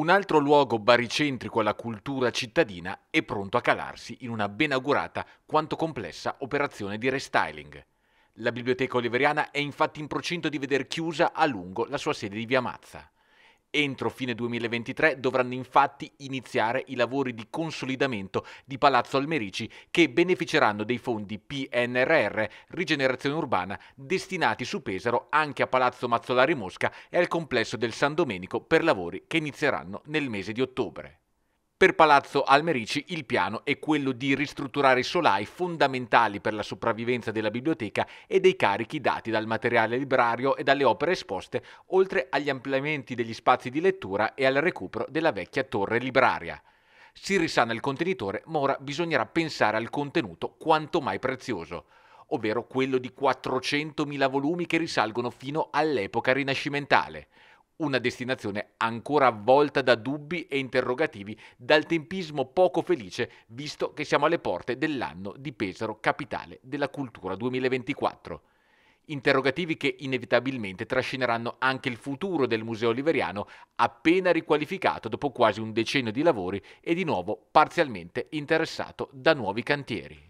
Un altro luogo baricentrico alla cultura cittadina è pronto a calarsi in una ben augurata quanto complessa operazione di restyling. La biblioteca oliveriana è infatti in procinto di veder chiusa a lungo la sua sede di Via Mazza. Entro fine 2023 dovranno infatti iniziare i lavori di consolidamento di Palazzo Almerici che beneficeranno dei fondi PNRR Rigenerazione Urbana destinati su Pesaro anche a Palazzo Mazzolari Mosca e al complesso del San Domenico per lavori che inizieranno nel mese di ottobre. Per Palazzo Almerici il piano è quello di ristrutturare i solai fondamentali per la sopravvivenza della biblioteca e dei carichi dati dal materiale librario e dalle opere esposte, oltre agli ampliamenti degli spazi di lettura e al recupero della vecchia torre libraria. Si risana il contenitore, ma ora bisognerà pensare al contenuto quanto mai prezioso ovvero quello di 400.000 volumi che risalgono fino all'epoca rinascimentale una destinazione ancora avvolta da dubbi e interrogativi, dal tempismo poco felice, visto che siamo alle porte dell'anno di Pesaro, capitale della cultura 2024. Interrogativi che inevitabilmente trascineranno anche il futuro del Museo Oliveriano, appena riqualificato dopo quasi un decennio di lavori e di nuovo parzialmente interessato da nuovi cantieri.